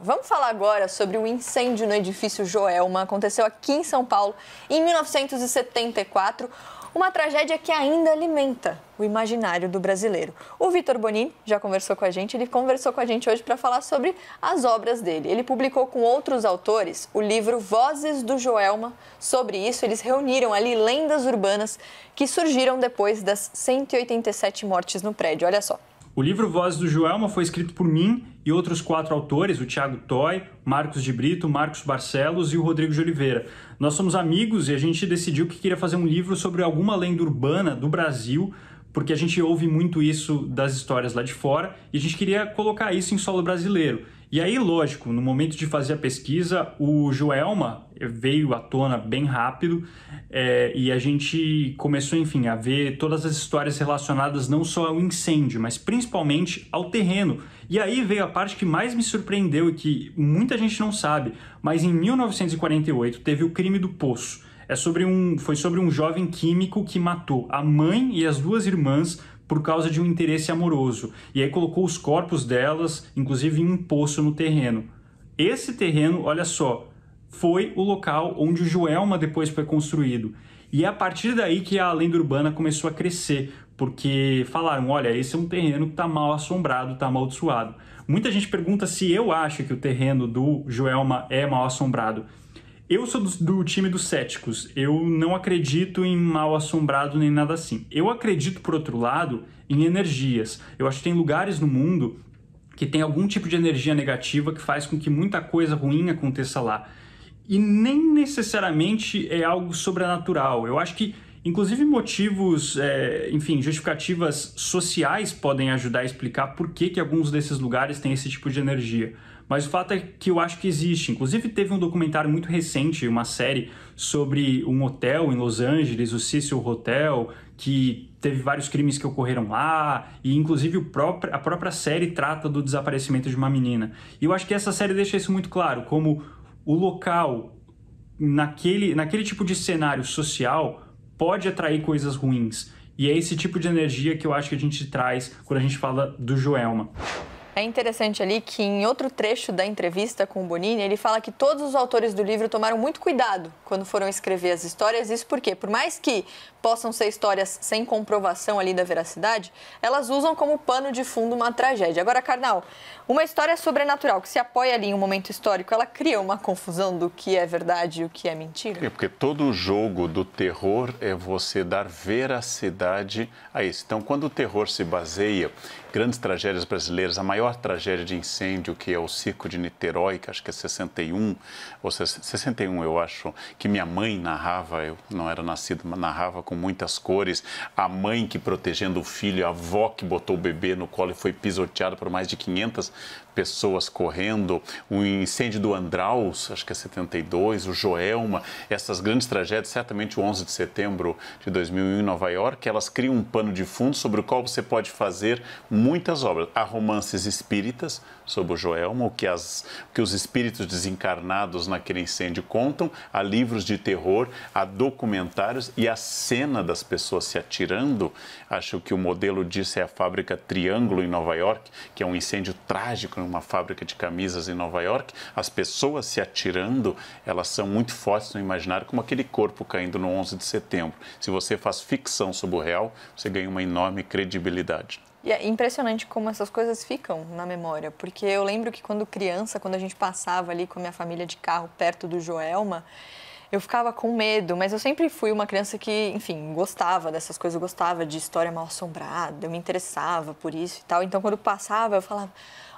Vamos falar agora sobre o incêndio no edifício Joelma. Aconteceu aqui em São Paulo em 1974. Uma tragédia que ainda alimenta o imaginário do brasileiro. O Vitor Bonini já conversou com a gente, ele conversou com a gente hoje para falar sobre as obras dele. Ele publicou com outros autores o livro Vozes do Joelma. Sobre isso, eles reuniram ali lendas urbanas que surgiram depois das 187 mortes no prédio. Olha só. O livro Voz do Joelma foi escrito por mim e outros quatro autores, o Tiago Toy, Marcos de Brito, Marcos Barcelos e o Rodrigo de Oliveira. Nós somos amigos e a gente decidiu que queria fazer um livro sobre alguma lenda urbana do Brasil, porque a gente ouve muito isso das histórias lá de fora e a gente queria colocar isso em solo brasileiro. E aí, lógico, no momento de fazer a pesquisa, o Joelma veio à tona bem rápido é, e a gente começou, enfim, a ver todas as histórias relacionadas não só ao incêndio, mas principalmente ao terreno. E aí veio a parte que mais me surpreendeu e que muita gente não sabe, mas em 1948 teve o crime do Poço. É sobre um, foi sobre um jovem químico que matou a mãe e as duas irmãs por causa de um interesse amoroso, e aí colocou os corpos delas, inclusive em um poço no terreno. Esse terreno, olha só, foi o local onde o Joelma depois foi construído. E é a partir daí que a lenda urbana começou a crescer, porque falaram, olha, esse é um terreno que está mal assombrado, está amaldiçoado. Muita gente pergunta se eu acho que o terreno do Joelma é mal assombrado. Eu sou do, do, time dos céticos. Eu não acredito em mal assombrado nem nada assim. Eu acredito, por outro lado, em energias. Eu acho que tem lugares no mundo que tem algum tipo de energia negativa que faz com que muita coisa ruim aconteça lá. E nem necessariamente é algo sobrenatural. Eu acho que Inclusive, motivos, é, enfim, justificativas sociais podem ajudar a explicar por que, que alguns desses lugares têm esse tipo de energia. Mas o fato é que eu acho que existe. Inclusive, teve um documentário muito recente, uma série sobre um hotel em Los Angeles, o Cecil Hotel, que teve vários crimes que ocorreram lá, e inclusive próprio, a própria série trata do desaparecimento de uma menina. E eu acho que essa série deixa isso muito claro, como o local, naquele, naquele tipo de cenário social, pode atrair coisas ruins. E é esse tipo de energia que eu acho que a gente traz quando a gente fala do Joelma. É interessante ali que em outro trecho da entrevista com o Bonini, ele fala que todos os autores do livro tomaram muito cuidado quando foram escrever as histórias. Isso porque, por mais que possam ser histórias sem comprovação ali da veracidade, elas usam como pano de fundo uma tragédia. Agora, Carnal, uma história sobrenatural que se apoia ali em um momento histórico, ela cria uma confusão do que é verdade e o que é mentira? É porque todo o jogo do terror é você dar veracidade a isso. Então, quando o terror se baseia, grandes tragédias brasileiras, a maior maior tragédia de incêndio, que é o circo de Niterói, que acho que é 61, ou 61 eu acho, que minha mãe narrava, eu não era nascido, mas narrava com muitas cores, a mãe que protegendo o filho, a avó que botou o bebê no colo e foi pisoteada por mais de 500 pessoas correndo, o incêndio do Andraus, acho que é 72, o Joelma, essas grandes tragédias, certamente o 11 de setembro de 2001 em Nova York, elas criam um pano de fundo sobre o qual você pode fazer muitas obras. Há romances espíritas sobre o Joelma, o que, as, o que os espíritos desencarnados naquele incêndio contam, há livros de terror, há documentários e a cena das pessoas se atirando, acho que o modelo disso é a fábrica Triângulo em Nova York, que é um incêndio trágico, uma fábrica de camisas em Nova York, as pessoas se atirando, elas são muito fortes no imaginário, como aquele corpo caindo no 11 de setembro. Se você faz ficção sobre o real, você ganha uma enorme credibilidade. E é impressionante como essas coisas ficam na memória, porque eu lembro que quando criança, quando a gente passava ali com a minha família de carro perto do Joelma, eu ficava com medo, mas eu sempre fui uma criança que, enfim, gostava dessas coisas, gostava de história mal assombrada, eu me interessava por isso e tal. Então, quando passava, eu falava: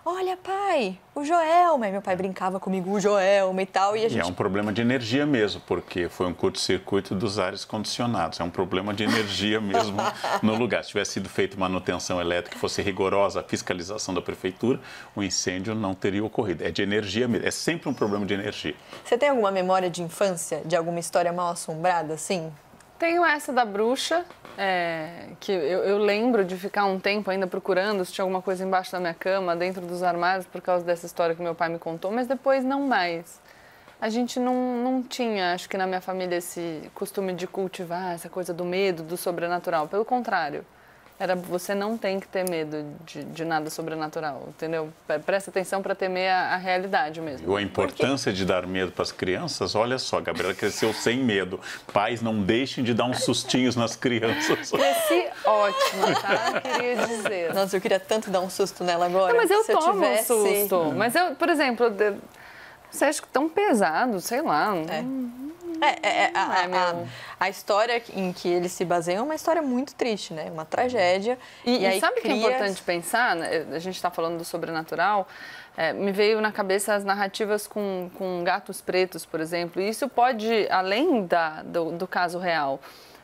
Olha, pai, o Joelma. meu pai é. brincava comigo, o Joelma e tal. E, a gente... é um problema de energia mesmo, porque foi um curto-circuito dos ares condicionados. É um problema de energia mesmo no lugar. Se tivesse sido feita manutenção elétrica, fosse rigorosa a fiscalização da prefeitura, o incêndio não teria ocorrido. É de energia mesmo. É sempre um problema de energia. Você tem alguma memória de infância, de alguma história mal assombrada, assim? Tenho essa da bruxa, é, que eu, eu, lembro de ficar um tempo ainda procurando se tinha alguma coisa embaixo da minha cama, dentro dos armários, por causa dessa história que meu pai me contou, mas depois não mais. A gente não, não tinha, acho que na minha família, esse costume de cultivar essa coisa do medo, do sobrenatural. Pelo contrário, era você não tem que ter medo de, de nada sobrenatural, entendeu? Presta atenção para temer a, a, realidade mesmo. E a importância de dar medo para as crianças, olha só, a Gabriela cresceu sem medo. Pais, não deixem de dar uns sustinhos nas crianças. Cresci ótimo, tá? Queria dizer. Nossa, eu queria tanto dar um susto nela agora. Não, mas eu se tomo eu tivesse... um susto. Mas eu, por exemplo, você acha que tão pesado, sei lá. É. É, é, é, a, é a, a, história em que eles se baseiam é uma história muito triste, né? Uma tragédia. E, e, e sabe o cria... que é importante pensar? Né? A gente está falando do sobrenatural. É, me veio na cabeça as narrativas com, com gatos pretos, por exemplo. E isso pode, além da, do, do caso real,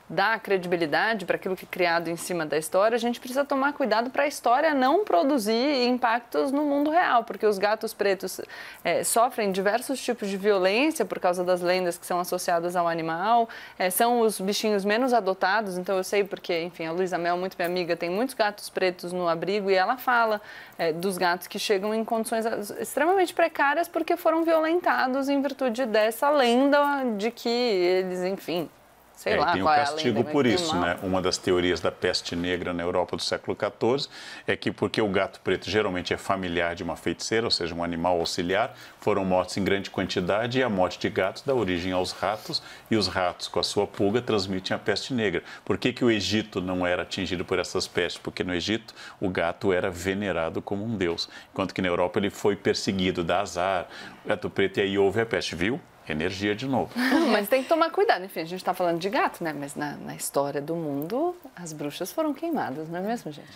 dar credibilidade para aquilo que é criado em cima da história, a gente precisa tomar cuidado para a história não produzir impactos no mundo real, porque os gatos pretos é, sofrem diversos tipos de violência por causa das lendas que são associadas ao animal, é, são os bichinhos menos adotados, então eu sei porque, enfim, a Luísa Mel, muito minha amiga, tem muitos gatos pretos no abrigo e ela fala é, dos gatos que chegam em condições extremamente precárias porque foram violentados em virtude dessa lenda de que eles, enfim, Sei é, lá, tem um é castigo é lenda, por isso, né? Uma das teorias da peste negra na Europa do século XIV é que porque o gato preto geralmente é familiar de uma feiticeira, ou seja, um animal auxiliar, foram mortos em grande quantidade e a morte de gatos dá origem aos ratos e os ratos com a sua pulga transmitem a peste negra. Por que, que o Egito não era atingido por essas pestes? Porque no Egito o gato era venerado como um deus, enquanto que na Europa ele foi perseguido, dá azar, gato preto e aí houve a peste, viu? energia de novo. Mas tem que tomar cuidado, enfim, a gente está falando de gato, né? Mas na, na, história do mundo, as bruxas foram queimadas, não é mesmo, gente?